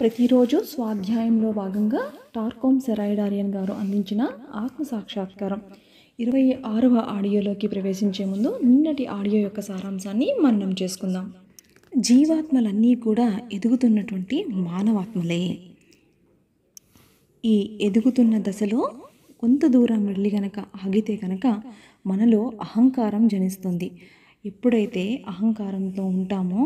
ప్రతిరోజు స్వాధ్యాయంలో భాగంగా టార్కోమ్ సెరాయిడారియన్ గారు అందించిన ఆత్మ సాక్షాత్కారం ఇరవై ఆరవ ఆడియోలోకి ప్రవేశించే ముందు నిన్నటి ఆడియో యొక్క సారాంశాన్ని మననం చేసుకుందాం జీవాత్మలన్నీ కూడా ఎదుగుతున్నటువంటి మానవాత్మలే ఈ ఎదుగుతున్న దశలో కొంత దూరం వెళ్ళి గనక ఆగితే గనక మనలో అహంకారం జనిస్తుంది ఎప్పుడైతే అహంకారంతో ఉంటామో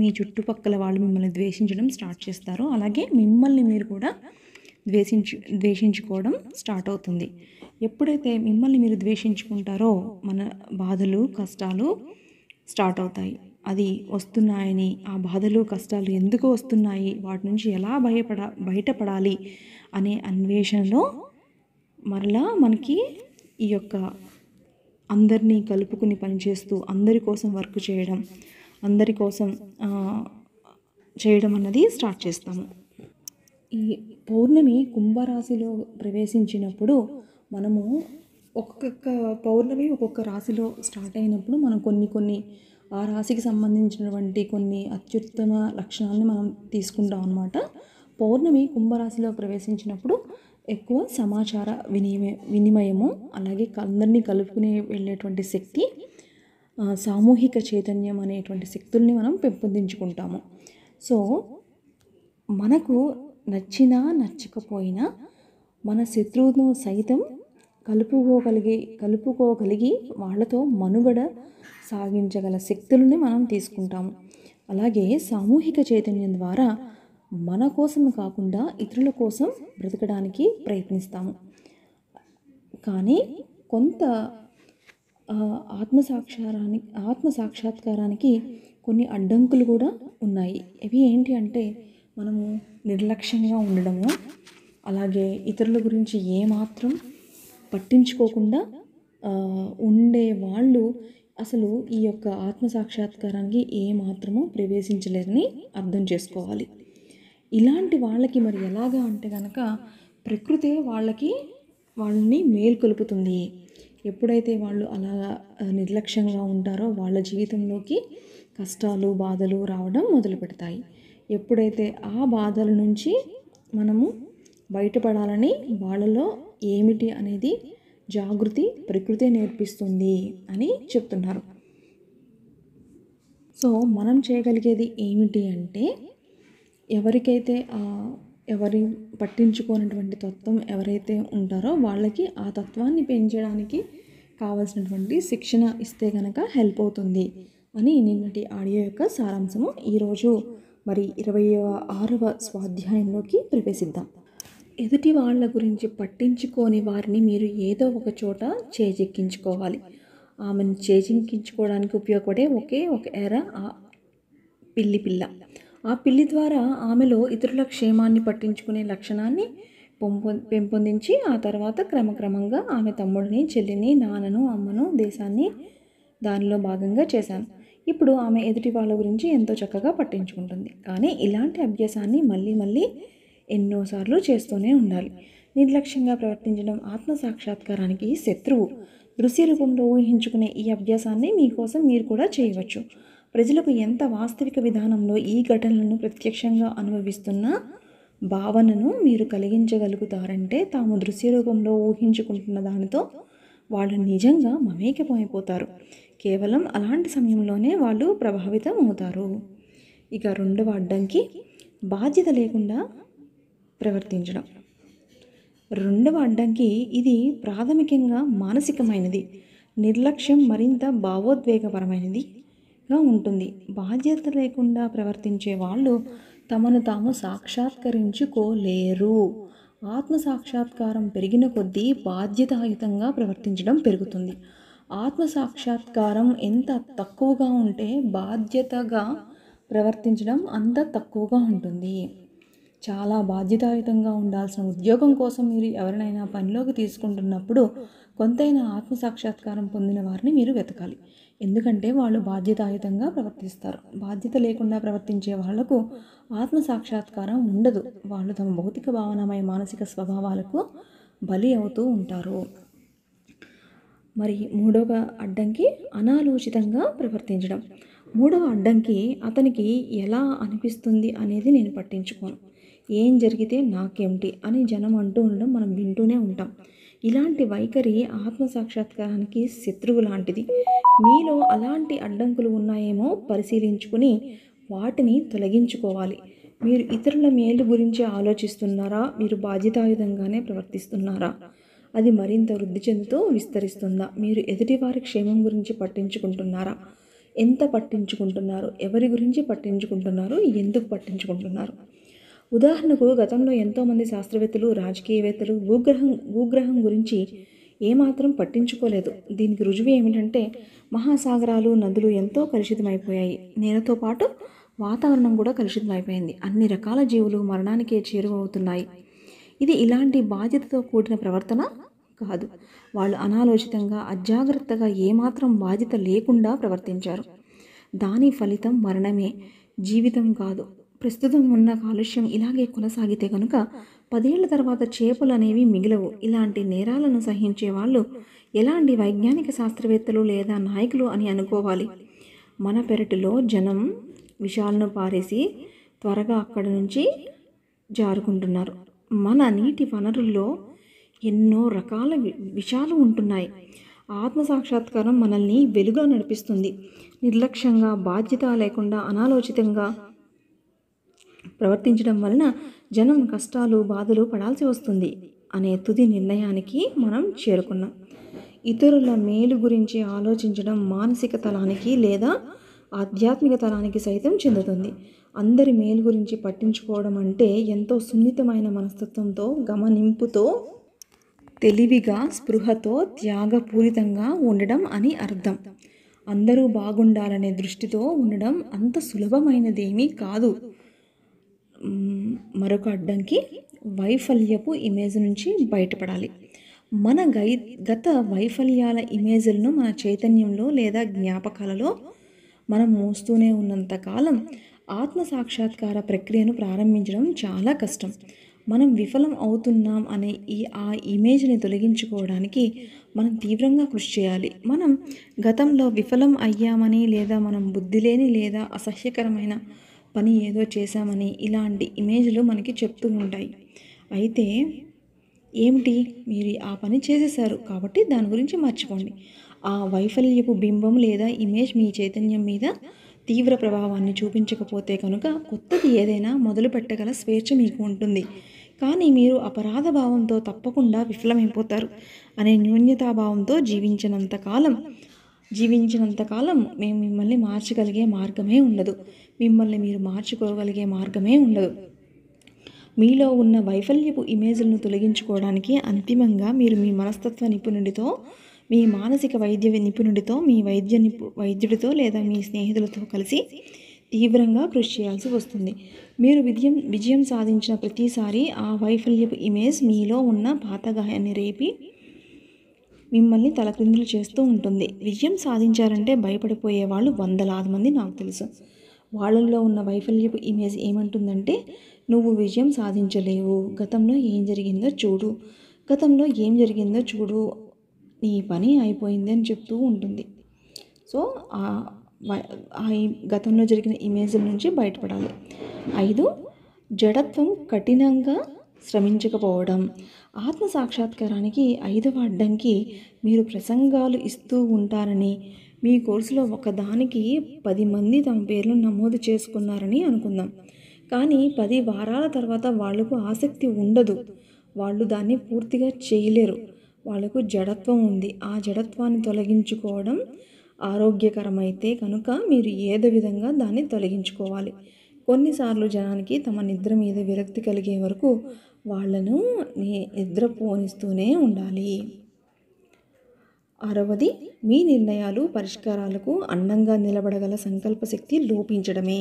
మీ చుట్టుపక్కల వాళ్ళు మిమ్మల్ని ద్వేషించడం స్టార్ట్ చేస్తారు అలాగే మిమ్మల్ని మీరు కూడా ద్వేషించు ద్వేషించుకోవడం స్టార్ట్ అవుతుంది ఎప్పుడైతే మిమ్మల్ని మీరు ద్వేషించుకుంటారో మన బాధలు కష్టాలు స్టార్ట్ అవుతాయి అది వస్తున్నాయని ఆ బాధలు కష్టాలు ఎందుకు వస్తున్నాయి వాటి నుంచి ఎలా భయపడ బయటపడాలి అనే అన్వేషణలో మరలా మనకి ఈ యొక్క అందరినీ కలుపుకుని పనిచేస్తూ అందరి కోసం వర్క్ చేయడం అందరి కోసం చేయడం అన్నది స్టార్ట్ చేస్తాము ఈ పౌర్ణమి కుంభరాశిలో ప్రవేశించినప్పుడు మనము ఒక్కొక్క పౌర్ణమి ఒక్కొక్క రాశిలో స్టార్ట్ అయినప్పుడు మనం కొన్ని కొన్ని ఆ రాశికి సంబంధించినటువంటి కొన్ని అత్యుత్తమ లక్షణాలని మనం తీసుకుంటాం అనమాట పౌర్ణమి కుంభరాశిలో ప్రవేశించినప్పుడు ఎక్కువ సమాచార వినిమయ వినిమయము అలాగే అందరినీ కలుపుకునే వెళ్ళేటువంటి శక్తి సామూహిక చైతన్యం అనేటువంటి శక్తుల్ని మనం పెంపొందించుకుంటాము సో మనకు నచ్చినా నచ్చకపోయినా మన శత్రువును సైతం కలుపుకోగలిగి కలుపుకోగలిగి వాళ్ళతో మనుగడ సాగించగల శక్తులని మనం తీసుకుంటాము అలాగే సామూహిక చైతన్యం ద్వారా మన కోసం కాకుండా ఇతరుల కోసం బ్రతకడానికి ప్రయత్నిస్తాము కానీ కొంత ఆత్మ ఆత్మసాక్షాత్కారానికి ఆత్మ సాక్షాత్కారానికి కొన్ని అడ్డంకులు కూడా ఉన్నాయి ఇవి ఏంటి అంటే మనము నిర్లక్ష్యంగా ఉండడము అలాగే ఇతరుల గురించి ఏమాత్రం పట్టించుకోకుండా ఉండే వాళ్ళు అసలు ఈ యొక్క ఆత్మ సాక్షాత్కారానికి ఏమాత్రము ప్రవేశించలేరని అర్థం చేసుకోవాలి ఇలాంటి వాళ్ళకి మరి ఎలాగా అంటే కనుక ప్రకృతే వాళ్ళకి వాళ్ళని మేల్కొలుపుతుంది ఎప్పుడైతే వాళ్ళు అలా నిర్లక్ష్యంగా ఉంటారో వాళ్ళ జీవితంలోకి కష్టాలు బాధలు రావడం మొదలు పెడతాయి ఎప్పుడైతే ఆ బాధల నుంచి మనము బయటపడాలని వాళ్ళలో ఏమిటి అనేది జాగృతి ప్రకృతి నేర్పిస్తుంది అని చెప్తున్నారు సో మనం చేయగలిగేది ఏమిటి అంటే ఎవరికైతే ఎవరి పట్టించుకోనటువంటి తత్వం ఎవరైతే ఉంటారో వాళ్ళకి ఆ తత్వాన్ని పెంచడానికి కావాల్సినటువంటి శిక్షణ ఇస్తే కనుక హెల్ప్ అవుతుంది అని నిన్నటి ఆడియో యొక్క సారాంశము ఈరోజు మరి ఇరవై ఆరవ స్వాధ్యాయంలోకి ప్రవేశిద్దాం ఎదుటి వాళ్ళ గురించి పట్టించుకోని వారిని మీరు ఏదో ఒక చోట చేజెక్కించుకోవాలి ఆమెను చేజెక్కించుకోవడానికి ఉపయోగపడే ఒకే ఒక ఎర పిల్లి పిల్ల ఆ పిల్లి ద్వారా ఆమెలో ఇతరుల క్షేమాన్ని పట్టించుకునే లక్షణాన్ని పెంపొ పెంపొందించి ఆ తర్వాత క్రమక్రమంగా ఆమె తమ్ముడిని చెల్లిని నాన్నను అమ్మను దేశాన్ని దానిలో భాగంగా చేశాను ఇప్పుడు ఆమె ఎదుటి వాళ్ళ గురించి ఎంతో చక్కగా పట్టించుకుంటుంది కానీ ఇలాంటి అభ్యాసాన్ని మళ్ళీ మళ్ళీ ఎన్నోసార్లు చేస్తూనే ఉండాలి నిర్లక్ష్యంగా ప్రవర్తించడం ఆత్మ సాక్షాత్కారానికి శత్రువు దృశ్య రూపంలో ఊహించుకునే ఈ అభ్యాసాన్ని మీకోసం మీరు కూడా చేయవచ్చు ప్రజలకు ఎంత వాస్తవిక విధానంలో ఈ ఘటనలను ప్రత్యక్షంగా అనుభవిస్తున్న భావనను మీరు కలిగించగలుగుతారంటే తాము దృశ్య రూపంలో ఊహించుకుంటున్న దానితో వాళ్ళు నిజంగా మమేకమైపోతారు కేవలం అలాంటి సమయంలోనే వాళ్ళు ప్రభావితం అవుతారు ఇక రెండవ అడ్డంకి బాధ్యత లేకుండా ప్రవర్తించడం రెండవ అడ్డంకి ఇది ప్రాథమికంగా మానసికమైనది నిర్లక్ష్యం మరింత భావోద్వేగపరమైనది గా ఉంటుంది బాధ్యత లేకుండా ప్రవర్తించే వాళ్ళు తమను తాము సాక్షాత్కరించుకోలేరు ఆత్మ సాక్షాత్కారం పెరిగిన కొద్దీ బాధ్యతాయుతంగా ప్రవర్తించడం పెరుగుతుంది ఆత్మ సాక్షాత్కారం ఎంత తక్కువగా ఉంటే బాధ్యతగా ప్రవర్తించడం అంత తక్కువగా ఉంటుంది చాలా బాధ్యతాయుతంగా ఉండాల్సిన ఉద్యోగం కోసం మీరు ఎవరినైనా పనిలోకి తీసుకుంటున్నప్పుడు కొంతైనా ఆత్మ సాక్షాత్కారం పొందిన వారిని మీరు వెతకాలి ఎందుకంటే వాళ్ళు బాధ్యతాయుతంగా ప్రవర్తిస్తారు బాధ్యత లేకుండా ప్రవర్తించే వాళ్లకు ఆత్మ సాక్షాత్కారం ఉండదు వాళ్ళు తమ భౌతిక భావనమయ మానసిక స్వభావాలకు బలి అవుతూ ఉంటారు మరి మూడవ అడ్డంకి అనాలోచితంగా ప్రవర్తించడం మూడవ అడ్డంకి అతనికి ఎలా అనిపిస్తుంది అనేది నేను పట్టించుకోను ఏం జరిగితే నాకేమిటి అని జనం అంటూ ఉండడం మనం వింటూనే ఉంటాం ఇలాంటి వైఖరి ఆత్మసాక్షాత్కారానికి శత్రువు లాంటిది మీలో అలాంటి అడ్డంకులు ఉన్నాయేమో పరిశీలించుకుని వాటిని తొలగించుకోవాలి మీరు ఇతరుల మేలు గురించి ఆలోచిస్తున్నారా మీరు బాధ్యతాయుధంగానే ప్రవర్తిస్తున్నారా అది మరింత వృద్ధి చెందుతూ విస్తరిస్తుందా మీరు ఎదుటివారి క్షేమం గురించి పట్టించుకుంటున్నారా ఎంత పట్టించుకుంటున్నారు ఎవరి గురించి పట్టించుకుంటున్నారు ఎందుకు పట్టించుకుంటున్నారు ఉదాహరణకు గతంలో ఎంతోమంది శాస్త్రవేత్తలు రాజకీయవేత్తలు భూగ్రహం భూగ్రహం గురించి ఏమాత్రం పట్టించుకోలేదు దీనికి రుజువు ఏమిటంటే మహాసాగరాలు నదులు ఎంతో కలుషితమైపోయాయి నేలతో పాటు వాతావరణం కూడా కలుషితమైపోయింది అన్ని రకాల జీవులు మరణానికే చేరువవుతున్నాయి ఇది ఇలాంటి బాధ్యతతో కూడిన ప్రవర్తన కాదు వాళ్ళు అనాలోచితంగా అజాగ్రత్తగా ఏమాత్రం బాధ్యత లేకుండా ప్రవర్తించారు దాని ఫలితం మరణమే జీవితం కాదు ప్రస్తుతం ఉన్న కాలుష్యం ఇలాగే కొనసాగితే కనుక పదేళ్ల తర్వాత చేపలు అనేవి మిగిలవు ఇలాంటి నేరాలను సహించే వాళ్ళు ఎలాంటి వైజ్ఞానిక శాస్త్రవేత్తలు లేదా నాయకులు అని అనుకోవాలి మన పెరటిలో జనం విషాలను పారేసి త్వరగా అక్కడి నుంచి జారుకుంటున్నారు మన నీటి వనరుల్లో ఎన్నో రకాల విషాలు ఉంటున్నాయి ఆత్మసాక్షాత్కారం మనల్ని వెలుగా నడిపిస్తుంది నిర్లక్ష్యంగా బాధ్యత లేకుండా అనాలోచితంగా ప్రవర్తించడం వలన జనం కష్టాలు బాధలు పడాల్సి వస్తుంది అనే తుది నిర్ణయానికి మనం చేరుకున్నాం ఇతరుల మేలు గురించి ఆలోచించడం మానసిక తలానికి లేదా ఆధ్యాత్మిక తలానికి సైతం చెందుతుంది అందరి మేలు గురించి పట్టించుకోవడం అంటే ఎంతో సున్నితమైన మనస్తత్వంతో గమనింపుతో తెలివిగా స్పృహతో త్యాగపూరితంగా ఉండడం అని అర్థం అందరూ బాగుండాలనే దృష్టితో ఉండడం అంత సులభమైనదేమీ కాదు మరొక అడ్డంకి వైఫల్యపు ఇమేజ్ నుంచి బయటపడాలి మన గై గత వైఫల్యాల ఇమేజ్లను మన చైతన్యంలో లేదా జ్ఞాపకాలలో మనం మోస్తూనే ఉన్నంతకాలం ఆత్మ సాక్షాత్కార ప్రక్రియను ప్రారంభించడం చాలా కష్టం మనం విఫలం అవుతున్నాం అనే ఈ ఆ ఇమేజ్ని తొలగించుకోవడానికి మనం తీవ్రంగా కృషి చేయాలి మనం గతంలో విఫలం అయ్యామని లేదా మనం బుద్ధి లేని లేదా అసహ్యకరమైన పని ఏదో చేశామని ఇలాంటి ఇమేజ్లు మనకి చెప్తూ ఉంటాయి అయితే ఏమిటి మీరు ఆ పని చేసేసారు కాబట్టి దాని గురించి మర్చిపోండి ఆ వైఫల్యపు బింబం లేదా ఇమేజ్ మీ చైతన్యం మీద తీవ్ర ప్రభావాన్ని చూపించకపోతే కనుక కొత్తది ఏదైనా మొదలు పెట్టగల స్వేచ్ఛ మీకు ఉంటుంది కానీ మీరు అపరాధ భావంతో తప్పకుండా విఫలమైపోతారు అనే న్యూన్యతాభావంతో జీవించినంత కాలం జీవించినంతకాలం మేము మిమ్మల్ని మార్చగలిగే మార్గమే ఉండదు మిమ్మల్ని మీరు మార్చుకోగలిగే మార్గమే ఉండదు మీలో ఉన్న వైఫల్యపు ఇమేజ్లను తొలగించుకోవడానికి అంతిమంగా మీరు మీ మనస్తత్వ నిపుణుడితో మీ మానసిక వైద్య నిపుణుడితో మీ వైద్య నిపు వైద్యుడితో లేదా మీ స్నేహితులతో కలిసి తీవ్రంగా కృషి చేయాల్సి వస్తుంది మీరు విజయం విజయం సాధించిన ప్రతిసారి ఆ వైఫల్యపు ఇమేజ్ మీలో ఉన్న పాత గాయాన్ని రేపి మిమ్మల్ని తలక్రిందులు చేస్తూ ఉంటుంది విజయం సాధించారంటే భయపడిపోయే వాళ్ళు వందలాది మంది నాకు తెలుసు వాళ్ళల్లో ఉన్న వైఫల్యపు ఇమేజ్ ఏమంటుందంటే నువ్వు విజయం సాధించలేవు గతంలో ఏం జరిగిందో చూడు గతంలో ఏం జరిగిందో చూడు నీ పని అయిపోయింది అని చెప్తూ ఉంటుంది సో ఆ గతంలో జరిగిన ఇమేజ్ల నుంచి బయటపడాలి ఐదు జడత్వం కఠినంగా శ్రమించకపోవడం ఆత్మ సాక్షాత్కారానికి ఐదవ అడ్డంకి మీరు ప్రసంగాలు ఇస్తూ ఉంటారని మీ కోర్సులో ఒకదానికి పది మంది తమ పేర్లు నమోదు చేసుకున్నారని అనుకుందాం కానీ పది వారాల తర్వాత వాళ్లకు ఆసక్తి ఉండదు వాళ్ళు దాన్ని పూర్తిగా చేయలేరు వాళ్ళకు జడత్వం ఉంది ఆ జడత్వాన్ని తొలగించుకోవడం ఆరోగ్యకరమైతే కనుక మీరు ఏదో విధంగా దాన్ని తొలగించుకోవాలి కొన్నిసార్లు జనానికి తమ నిద్ర మీద విరక్తి కలిగే వరకు వాళ్లను నిద్ర పోనిస్తూనే ఉండాలి అరవది మీ నిర్ణయాలు పరిష్కారాలకు అండంగా నిలబడగల సంకల్పశక్తి లోపించడమే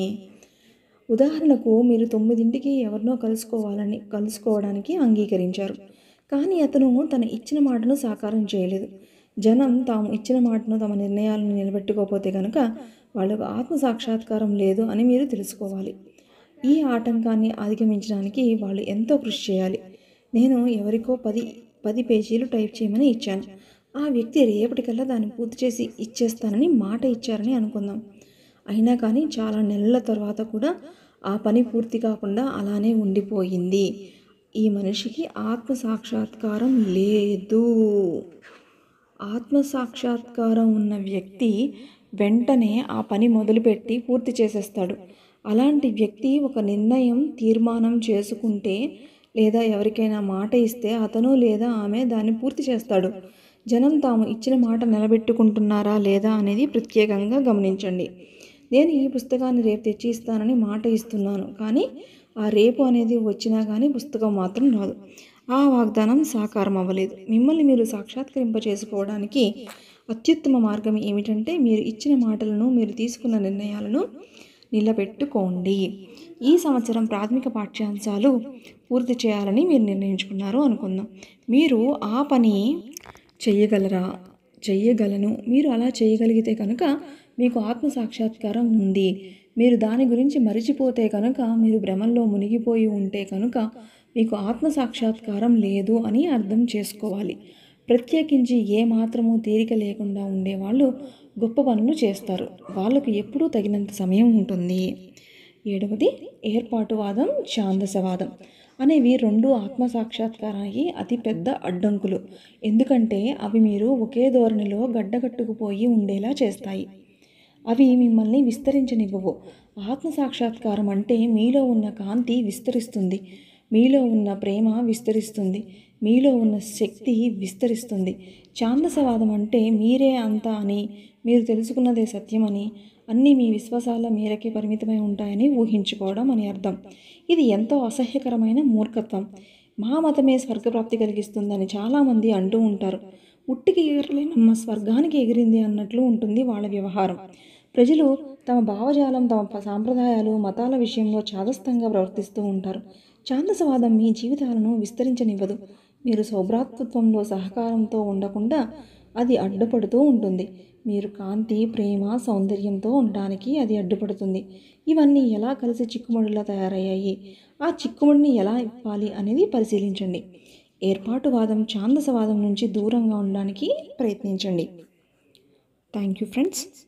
ఉదాహరణకు మీరు తొమ్మిదింటికి ఎవరినో కలుసుకోవాలని కలుసుకోవడానికి అంగీకరించారు కానీ అతను తన ఇచ్చిన మాటను సాకారం చేయలేదు జనం తాము ఇచ్చిన మాటను తమ నిర్ణయాలను నిలబెట్టుకోపోతే కనుక వాళ్ళకు ఆత్మ సాక్షాత్కారం లేదు అని మీరు తెలుసుకోవాలి ఈ ఆటంకాన్ని అధిగమించడానికి వాళ్ళు ఎంతో కృషి చేయాలి నేను ఎవరికో పది పది పేజీలు టైప్ చేయమని ఇచ్చాను ఆ వ్యక్తి రేపటికల్లా దాన్ని పూర్తి చేసి ఇచ్చేస్తానని మాట ఇచ్చారని అనుకుందాం అయినా కానీ చాలా నెలల తర్వాత కూడా ఆ పని పూర్తి కాకుండా అలానే ఉండిపోయింది ఈ మనిషికి ఆత్మ సాక్షాత్కారం లేదు ఆత్మ సాక్షాత్కారం ఉన్న వ్యక్తి వెంటనే ఆ పని మొదలుపెట్టి పూర్తి చేసేస్తాడు అలాంటి వ్యక్తి ఒక నిర్ణయం తీర్మానం చేసుకుంటే లేదా ఎవరికైనా మాట ఇస్తే అతను లేదా ఆమె దాన్ని పూర్తి చేస్తాడు జనం తాము ఇచ్చిన మాట నిలబెట్టుకుంటున్నారా లేదా అనేది ప్రత్యేకంగా గమనించండి నేను ఈ పుస్తకాన్ని రేపు తెచ్చి ఇస్తానని మాట ఇస్తున్నాను కానీ ఆ రేపు అనేది వచ్చినా కానీ పుస్తకం మాత్రం రాదు ఆ వాగ్దానం సాకారం అవ్వలేదు మిమ్మల్ని మీరు సాక్షాత్కరింప చేసుకోవడానికి అత్యుత్తమ మార్గం ఏమిటంటే మీరు ఇచ్చిన మాటలను మీరు తీసుకున్న నిర్ణయాలను నిలబెట్టుకోండి ఈ సంవత్సరం ప్రాథమిక పాఠ్యాంశాలు పూర్తి చేయాలని మీరు నిర్ణయించుకున్నారు అనుకుందాం మీరు ఆ పని చేయగలరా చెయ్యగలను మీరు అలా చేయగలిగితే కనుక మీకు ఆత్మ సాక్షాత్కారం ఉంది మీరు దాని గురించి మరిచిపోతే కనుక మీరు భ్రమంలో మునిగిపోయి ఉంటే కనుక మీకు ఆత్మ సాక్షాత్కారం లేదు అని అర్థం చేసుకోవాలి ప్రత్యేకించి ఏమాత్రము తీరిక లేకుండా ఉండేవాళ్ళు గొప్ప పనులు చేస్తారు వాళ్ళకు ఎప్పుడూ తగినంత సమయం ఉంటుంది ఏడవది ఏర్పాటువాదం ఛాందసవాదం అనేవి రెండు ఆత్మ సాక్షాత్కారానికి అతి పెద్ద అడ్డంకులు ఎందుకంటే అవి మీరు ఒకే ధోరణిలో గడ్డగట్టుకుపోయి ఉండేలా చేస్తాయి అవి మిమ్మల్ని విస్తరించనివ్వవు ఆత్మ సాక్షాత్కారం అంటే మీలో ఉన్న కాంతి విస్తరిస్తుంది మీలో ఉన్న ప్రేమ విస్తరిస్తుంది మీలో ఉన్న శక్తి విస్తరిస్తుంది ఛాందసవాదం అంటే మీరే అంతా అని మీరు తెలుసుకున్నదే సత్యమని అన్నీ మీ విశ్వాసాల మేరకే పరిమితమై ఉంటాయని ఊహించుకోవడం అని అర్థం ఇది ఎంతో అసహ్యకరమైన మూర్ఖత్వం మా మతమే స్వర్గప్రాప్తి కలిగిస్తుందని చాలామంది అంటూ ఉంటారు ఉట్టికి మా స్వర్గానికి ఎగిరింది అన్నట్లు ఉంటుంది వాళ్ళ వ్యవహారం ప్రజలు తమ భావజాలం తమ సాంప్రదాయాలు మతాల విషయంలో చాదస్తంగా ప్రవర్తిస్తూ ఉంటారు ఛాందసవాదం మీ జీవితాలను విస్తరించనివ్వదు మీరు సౌభ్రాతృత్వంలో సహకారంతో ఉండకుండా అది అడ్డుపడుతూ ఉంటుంది మీరు కాంతి ప్రేమ సౌందర్యంతో ఉండడానికి అది అడ్డుపడుతుంది ఇవన్నీ ఎలా కలిసి చిక్కుముడిలా తయారయ్యాయి ఆ చిక్కుముడిని ఎలా ఇవ్వాలి అనేది పరిశీలించండి ఏర్పాటువాదం ఛాందసవాదం నుంచి దూరంగా ఉండడానికి ప్రయత్నించండి థ్యాంక్ యూ ఫ్రెండ్స్